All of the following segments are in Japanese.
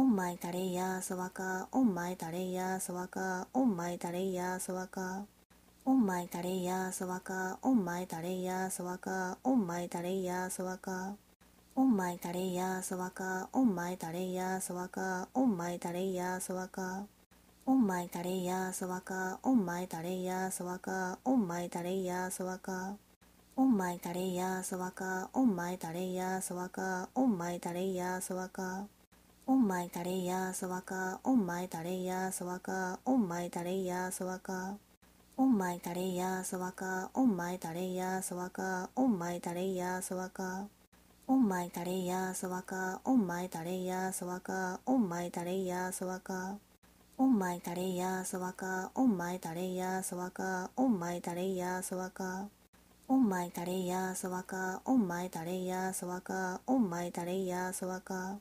オンマイタレイヤーソワカオンマイタレイヤーソワカオンマイタレイヤーソワカオンマイタレイヤーソワカオンマイタレイヤーソワカオンマイタレイヤーソワカオンマイタレイヤーソワカオンマイタレイヤーソワカオンマイタレイヤーソワカオンマイタレイヤーソワカオンマイタレイヤーソワカオンマイタレイヤーソワカオンマイタレイヤーソワカオンマイタレイヤーソワカオンマイタレイヤーソワカオンマイタレイヤーソワカオンマイタレイヤーソワカオンマイタレイヤーソワカオンマイタレイヤーソワカオンマイタレイヤーソワカオンマイタレイヤーソワカオンマイタレイヤーソワカオンマイタレイヤーソワカオンマイタレイヤーソワカオンマイタレイヤーソワカオンマイタレイヤーソワカオンマイタレイヤーソワカオンマイタレイヤーソワカオンマイタレイヤーソワカオンマイタレイヤーソワカ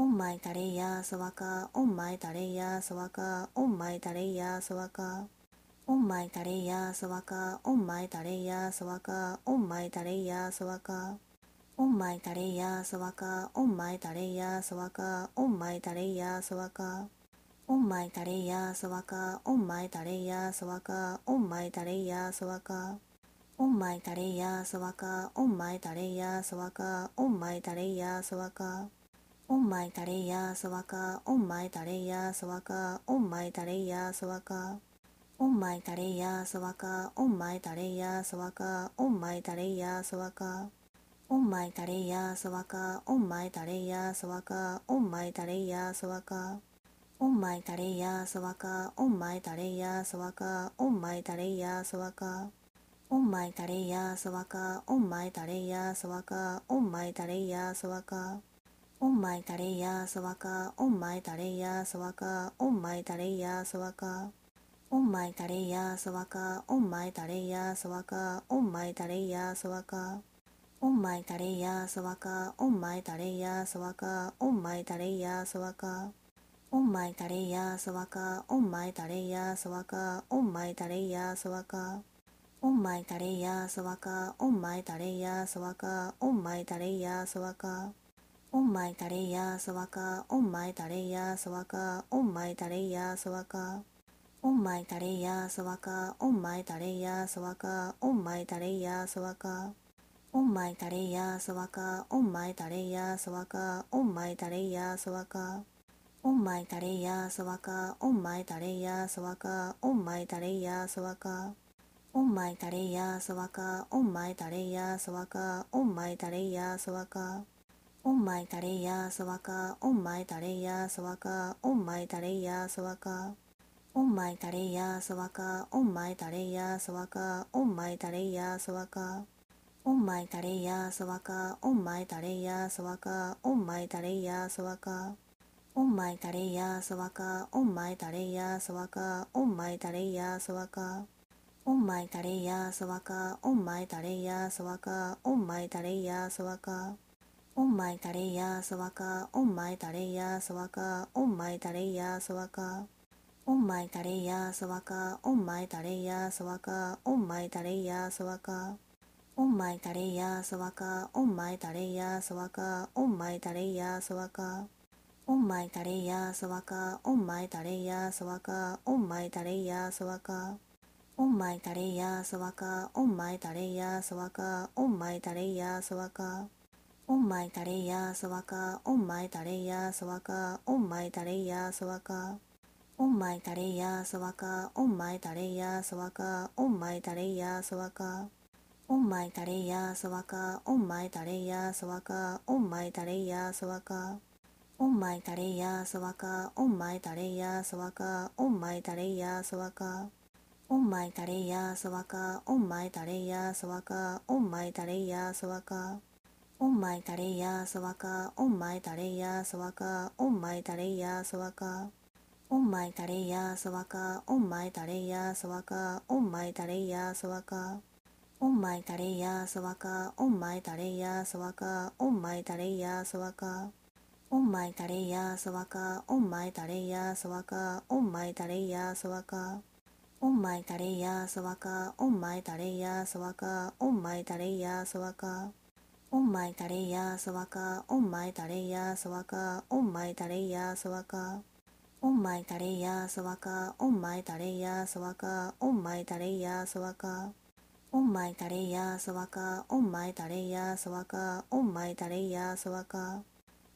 オンマイタレイヤーソワカオンマイタレイヤーソワカオンマイタレイヤーソワカオンマイタレイヤーソワカオンマイタレイヤーソワカオンマイタレイヤーソワカオンマイタレイヤーソワカオンマイタレイヤーソワカオンマイタレイヤーソワカオンマイタレイヤーソワカオンマイタレイヤーソワカオンマイタレイヤーソワカオンマイタレイヤーソワカオンマイタレイヤーソワカオンマイタレイヤーソワカオンマイタレイヤーソワカオンマイタレイヤーソワカオンマイタレイヤーソワカオンマイタレイヤーソワカオンマイタレイヤーソワカオンマイタレイヤーソワカオンマイタレイヤーソワカオンマイタレイヤーソワカオンマイタレイヤーソワカオンマイタレイヤーソワカオンマイタレイヤーソワカオンマイタレイヤーソワカオンマイタレイヤーソワカオンマイタレイヤーソワカオンマイタレイヤーソワカオンマイタレイヤーソワカオンマイタレイヤーソワカオンマイタレイヤーソワカオンマイタレイヤーソワカオンマイタレイヤーソワカオンマイタレイヤーソワカオンマイタレイヤーソワカオンマイタレイヤーソワカオンマイタレイヤーソワカオンマイタレイヤーソワカオンマイタレイヤーソワカオンマイタレイヤーソワカオンマイタレイヤーソワカオンマイタレイヤーソワカオンマイタレイヤーソワカオンマイタレイヤーソワカオンマイタレイヤーソワカオンマイタレイヤーソワカオンマイタレイヤーソワカオンマイタレイヤーソワカオンマイタレイヤーソワカオンマイタレイヤーソワカオンマイタレイヤーソワカオンマイタレイヤーソワカオンマイタレイヤーソワカオンマイタレイヤーソワカオンマイタレイヤーソワカオンマイタレイヤーソワカオンマイタレイヤーソワカオンマイタレイヤーソワカオンマイタレイヤーソワカオンマイタレイヤーソワカオンマイタレイヤーソワカオンマイタレイヤーソワカオンマイタレイヤーソワカオンマイタレイヤーソワカオンマイタレイヤーソワカオンマイタレイヤーソワカオンマイタレイヤーソワカオンマイタレイヤーソワカオンマイタレイヤーソワカオンマイタレイヤーソワカオンマイタレイヤーソワカオンマイタレイヤーソワカオンマイタレイヤーソワカオンマイタレイヤーソワカオンマイタレイヤーソワカオンマイタレイヤーソワカオンマイタレイヤーソワカオンマイタレイヤーソワカオンマイタレイヤーソワカオンマイタレイヤーソワカオンマイタレイヤーソワカオンマイタレイヤーソワカオンマイタレイヤーソワカオンマイタレイヤーソワカオンマイタレイヤーソワカオンマイタレイヤーソワカオンマイタレイヤーソワカオンマイタレイヤーソワカオンマイタレイヤーソワカオンマイタレイヤーソワカオンマイタレイヤーソワカオンマイタレイヤーソワカオンマイタレイヤーソワカオンマイタレイヤーソワカオンマイタレイヤーソワカオンマイタレイヤーソワカオンマイタレイヤーソワカオンマイタレイヤーソワカオンマイタレイヤーソワカオンマイタレイヤーソワカオンマイタレイヤーソワカオンマイタレイヤーソワカオンマイタレイヤーソワカオンマイタレイヤーソワカオンマイタレイヤーソワカオンマイタレイヤーソワカオンマイタレイヤーソワカオンマイタレイヤーソワカオンマイタレイヤーソワカオンマイタレイヤーソワカオンマイタレイヤーソワカオンマイタレイヤーソワカオンマイタレイヤーソワカオンマイタレイヤーソワカオンマイタレイヤーソワカオンマイタレイヤーソワカオンマイタレイヤーソワカオンマイタレイヤーソワカオンマイタレイヤーソワカオンマイタレイヤーソワカオンマイタレイヤーソワカオンマイタレイヤーソワカオンマイタレイヤーソワカオンマイタレイヤーソワカオンマイタレイヤーソワカオンマイタレイヤーソワカオンマイタレイヤーソワカ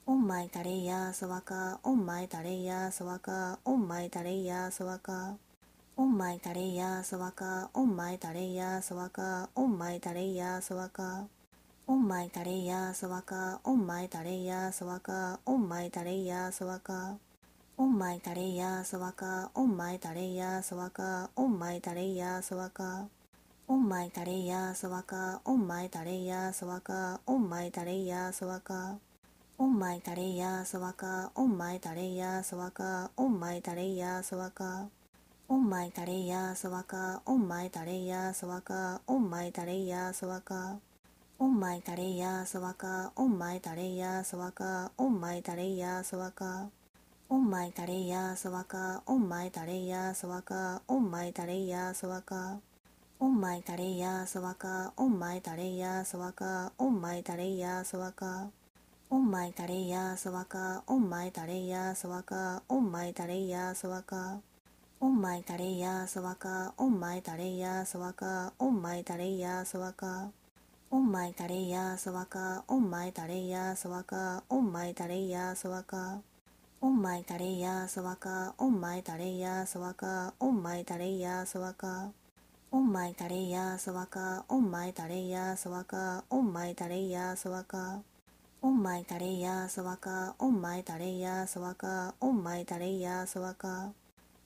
オンマイタレイヤーソワカオンマイタレイヤーソワカオンマイタレイヤーソワカオンマイタレイヤーソワカオンマイタレイヤーソワカオンマイタレイヤーソワカオンマイタレイヤーソワカオンマイタレイヤーソワカオンマイタレイヤーソワカオンマイタレイヤーソワカオンマイタレイヤーソワカオンマイタレイヤーソワカオンマイタレイヤーソワカオンマイタレイヤーソワカオンマイタレイヤーソワカオンマイタレイヤーソワカオンマイタレイヤーソワカオンマイタレイヤーソワカオンマイタレイヤーソワカオンマイタレイヤーソワカオンマイタレイヤーソワカオンマイタレイヤーソワカオンマイタレイヤーソワカオンマイタレイヤーソワカオンマイタレイヤーソワカオンマイタレイヤーソワカオンマイタレイヤーソワカオンマイタレイヤーソワカオンマイタレイヤーソワカオンマイタレイヤーソワカオンマイタレイヤーソワカオンマイタレイヤーソワカオンマイタレイヤーソワカオンマイタレイヤーソワカオンマイタレイヤーソワカオンマイタレイヤーソワカオンマイタレイヤーソワカオンマイタレイヤーソワカオンマイタレイヤーソワカオンマイタレイヤーソワカオンマイタレイヤーソワカオンマイタレイヤーソワカオンマイタレイヤーソワカオンマイタレイヤーソワカオンマイタレイヤーソワカオンマイタレイヤーソワカオンマイタレイヤーソワカオンマイタレイヤーソワカ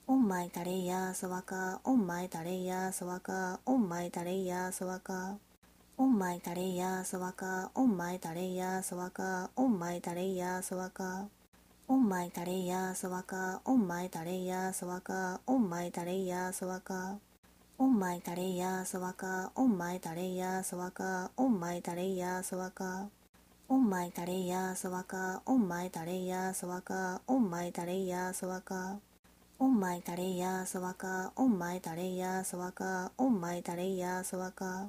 オンマイタレイヤーソワカオンマイタレイヤーソワカオンマイタレイヤーソワカオンマイタレイヤーソワカオンマイタレイヤーソワカオンマイタレイヤーソワカオンマイタレイヤーソワカオンマイタレイヤーソワカオンマイタレイヤーソワカオンマイタレイヤーソワカオンマイタレイヤーソワカオンマイタレイヤーソワカオンマイタレイヤーソワカオンマイタレイヤーソワカオンマイタレイヤーソワカオンマイタレイヤーソワカオンマイタレイヤーソワカオンマイタレイヤーソワカ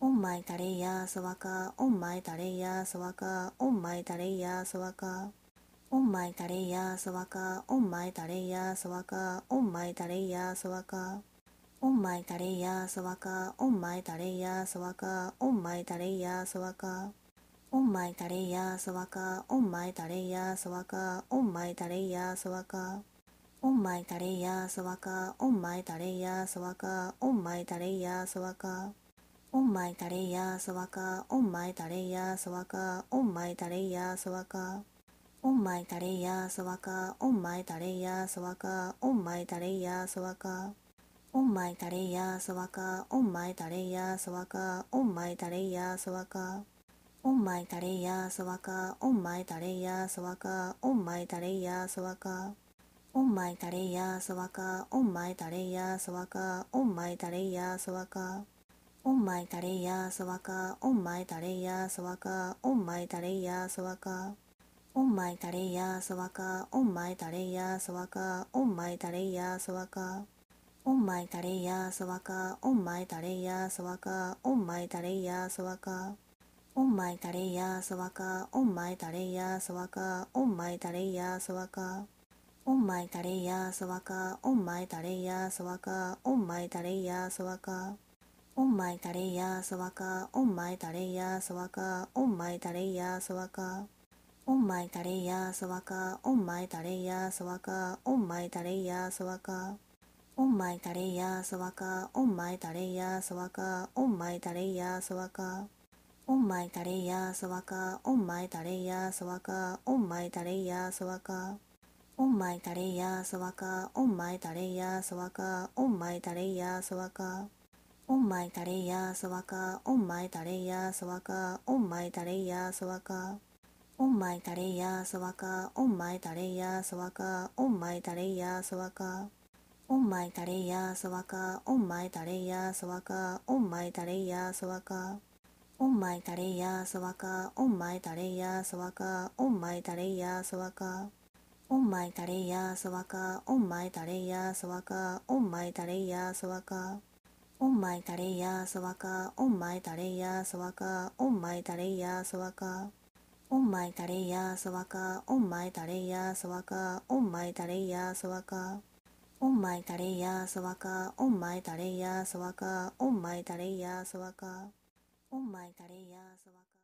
オンマイタレイヤーソワカオンマイタレイヤーソワカオンマイタレイヤーソワカオンマイタレイヤーソワカオンマイタレイヤーソワカオンマイタレイヤーソワカオンマイタレイヤーソワカオンマイタレイヤーソワカオンマイタレイヤーソワカオンマイタレイヤーソワカオンマイタレイヤーソワカオンマイタレイヤーソワカオンマイタレイヤーソワカオンマイタレイヤーソワカオンマイタレイヤーソワカオンマイタレイヤーソワカオンマイタレイヤーソワカオンマイタレイヤーソワカオンマイタレイヤーソワカオンマイタレイヤーソワカオンマイタレイヤーソワカオンマイタレイヤーソワカオンマイタレイヤーソワカオンマイタレイヤーソワカオンマイタレイヤーソワカオンマイタレイヤーソワカオンマイタレイヤーソワカオンマイタレイヤーソワカオンマイタレイヤーソワカオンマイタレイヤーソワカオンマイタレイヤーソワカオンマイタレイヤーソワカオンマイタレイヤーソワカオンマイタレイヤーソワカオンマイタレイヤーソワカオンマイタレイヤーソワカオンマイタレイヤーソワカオンマイタレイヤーソワカオンマイタレイヤーソワカオンマイタレイヤーソワカオンマイタレイヤーソワカオンマイタレイヤーソワカオンマイタレイヤーソワカオンマイタレイヤーソワカオンマイタレイヤーソワカオンマイタレイヤーソワカオンマイタレイヤーソワカオンマイタレイヤーソワカオンマイタレイヤーソワカオンマイタレイヤーソワカオンマイタレイヤーソワカオンマイタレイヤーソワカオンマイタレイヤーソワカオンマイタレイヤーソワカオンマイタレイヤーソワカオンマイタレイヤーソワカオンマイタレイヤーソワカオンマイタレイヤーソワカオンマイタレイヤーソワカオンマイタレイヤーソワカオンマイタレイヤーソワカオンマイタレイヤーソワカオンマイタレイヤーソワカオンマイタレイヤーソワカオンマイタレイヤーソワカオンマイタレイヤーソワカオンマイタレイヤーソワカオンマイタレイヤーソワカオンマイタレイヤーソワカオンマイタレイヤーソワカオンマイタレイヤーソワカオンマイタレイヤーソワカオンマイタレイヤーソワカオンマイタレイヤーソワカオンマイタレイヤーソワカオンマイタレイヤーソワカオンマイタレイヤーソワカオンマイタレイヤーソワカオンマイタレイヤーソワカオンマイタレイヤーソワカオンマイタレイヤーソワカオンマイタレイヤーソワカオンマイタレイヤーソワカオンマイタレイヤーソワカオンマイタレイヤーソワカ